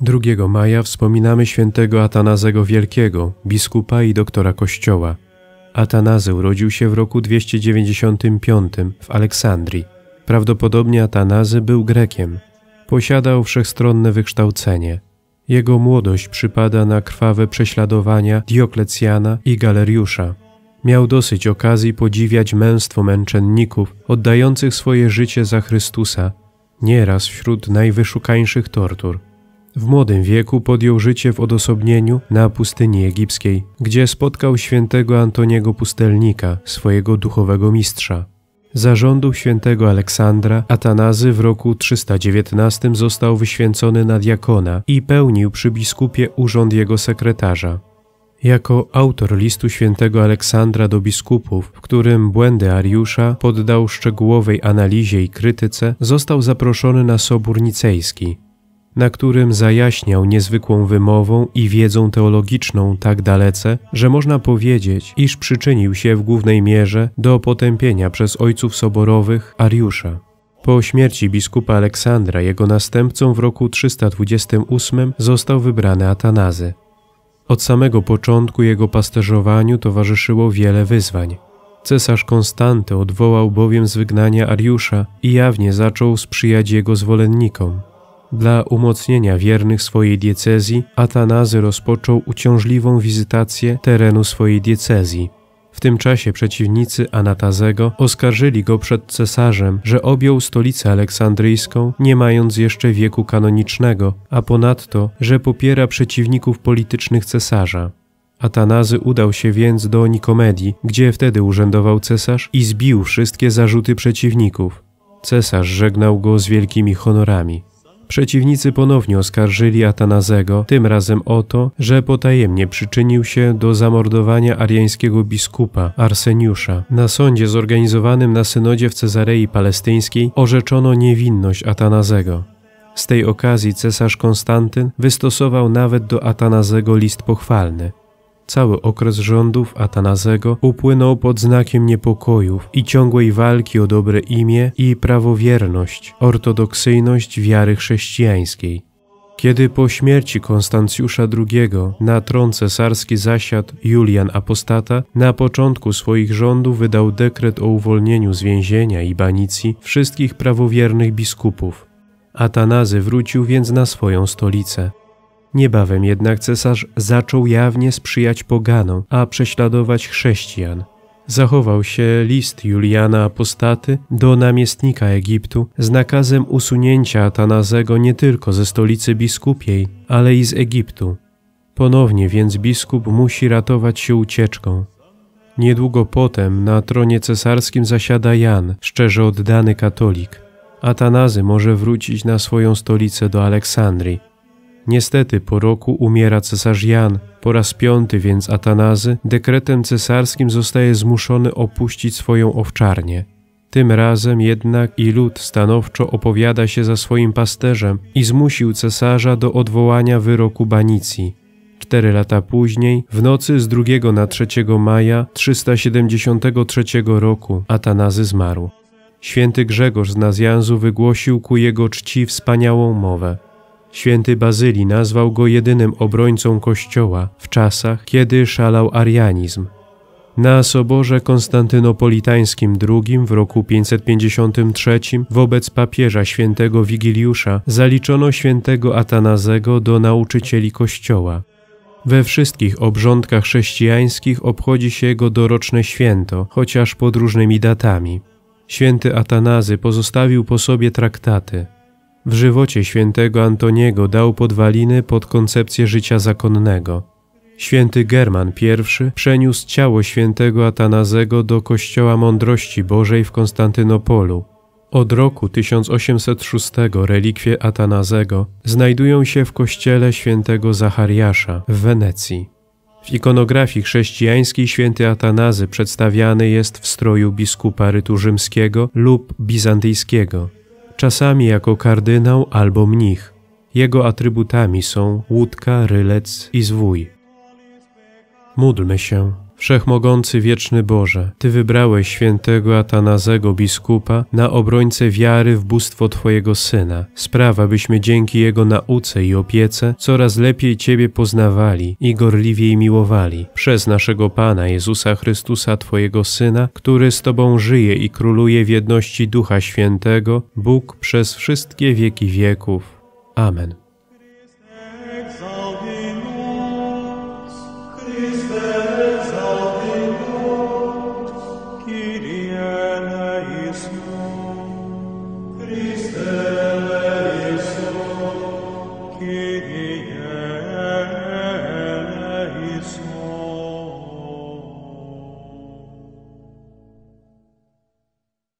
2 maja wspominamy świętego Atanazego Wielkiego, biskupa i doktora Kościoła. Atanazy urodził się w roku 295 w Aleksandrii. Prawdopodobnie Atanazy był Grekiem. Posiadał wszechstronne wykształcenie – jego młodość przypada na krwawe prześladowania Dioklecjana i Galeriusza. Miał dosyć okazji podziwiać męstwo męczenników oddających swoje życie za Chrystusa, nieraz wśród najwyszukańszych tortur. W młodym wieku podjął życie w odosobnieniu na pustyni egipskiej, gdzie spotkał świętego Antoniego Pustelnika, swojego duchowego mistrza. Za rządu świętego Aleksandra Atanazy w roku 319 został wyświęcony na diakona i pełnił przy biskupie urząd jego sekretarza. Jako autor listu świętego Aleksandra do biskupów, w którym błędy Ariusza poddał szczegółowej analizie i krytyce, został zaproszony na Sobór Nicejski, na którym zajaśniał niezwykłą wymową i wiedzą teologiczną tak dalece, że można powiedzieć, iż przyczynił się w głównej mierze do potępienia przez ojców soborowych Ariusza. Po śmierci biskupa Aleksandra jego następcą w roku 328 został wybrany Atanazy. Od samego początku jego pasterzowaniu towarzyszyło wiele wyzwań. Cesarz Konstanty odwołał bowiem z wygnania Ariusza i jawnie zaczął sprzyjać jego zwolennikom. Dla umocnienia wiernych swojej diecezji Atanazy rozpoczął uciążliwą wizytację terenu swojej diecezji. W tym czasie przeciwnicy Anatazego oskarżyli go przed cesarzem, że objął stolicę aleksandryjską, nie mając jeszcze wieku kanonicznego, a ponadto, że popiera przeciwników politycznych cesarza. Atanazy udał się więc do Nikomedii, gdzie wtedy urzędował cesarz i zbił wszystkie zarzuty przeciwników. Cesarz żegnał go z wielkimi honorami. Przeciwnicy ponownie oskarżyli Atanazego, tym razem o to, że potajemnie przyczynił się do zamordowania ariańskiego biskupa Arseniusza. Na sądzie zorganizowanym na synodzie w Cezarei Palestyńskiej orzeczono niewinność Atanazego. Z tej okazji cesarz Konstantyn wystosował nawet do Atanazego list pochwalny. Cały okres rządów Atanazego upłynął pod znakiem niepokojów i ciągłej walki o dobre imię i prawowierność, ortodoksyjność wiary chrześcijańskiej. Kiedy po śmierci Konstancjusza II na tron cesarski zasiadł Julian Apostata, na początku swoich rządów wydał dekret o uwolnieniu z więzienia i banicji wszystkich prawowiernych biskupów. Atanazy wrócił więc na swoją stolicę. Niebawem jednak cesarz zaczął jawnie sprzyjać poganom, a prześladować chrześcijan. Zachował się list Juliana Apostaty do namiestnika Egiptu z nakazem usunięcia Atanazego nie tylko ze stolicy biskupiej, ale i z Egiptu. Ponownie więc biskup musi ratować się ucieczką. Niedługo potem na tronie cesarskim zasiada Jan, szczerze oddany katolik. Atanazy może wrócić na swoją stolicę do Aleksandrii. Niestety po roku umiera cesarz Jan, po raz piąty więc Atanazy dekretem cesarskim zostaje zmuszony opuścić swoją owczarnię. Tym razem jednak i lud stanowczo opowiada się za swoim pasterzem i zmusił cesarza do odwołania wyroku banicji. Cztery lata później, w nocy z 2 na 3 maja 373 roku, Atanazy zmarł. Święty Grzegorz z Nazjanzu wygłosił ku jego czci wspaniałą mowę. Święty Bazyli nazwał go jedynym obrońcą Kościoła w czasach, kiedy szalał arianizm. Na soborze konstantynopolitańskim II w roku 553 wobec papieża świętego Wigiliusza zaliczono świętego Atanazego do nauczycieli Kościoła. We wszystkich obrządkach chrześcijańskich obchodzi się jego doroczne święto, chociaż pod różnymi datami. Święty Atanazy pozostawił po sobie traktaty – w żywocie świętego Antoniego dał podwaliny pod koncepcję życia zakonnego. Święty German I przeniósł ciało świętego Atanazego do Kościoła Mądrości Bożej w Konstantynopolu. Od roku 1806 relikwie Atanazego znajdują się w kościele świętego Zachariasza w Wenecji. W ikonografii chrześcijańskiej święty Atanazy przedstawiany jest w stroju biskupa rytu rzymskiego lub bizantyjskiego czasami jako kardynał albo mnich. Jego atrybutami są łódka, rylec i zwój. Módlmy się. Wszechmogący wieczny Boże, Ty wybrałeś świętego Atanazego biskupa na obrońcę wiary w bóstwo Twojego Syna. Sprawa, byśmy dzięki Jego nauce i opiece coraz lepiej Ciebie poznawali i gorliwiej miłowali. Przez naszego Pana Jezusa Chrystusa Twojego Syna, który z Tobą żyje i króluje w jedności Ducha Świętego, Bóg przez wszystkie wieki wieków. Amen.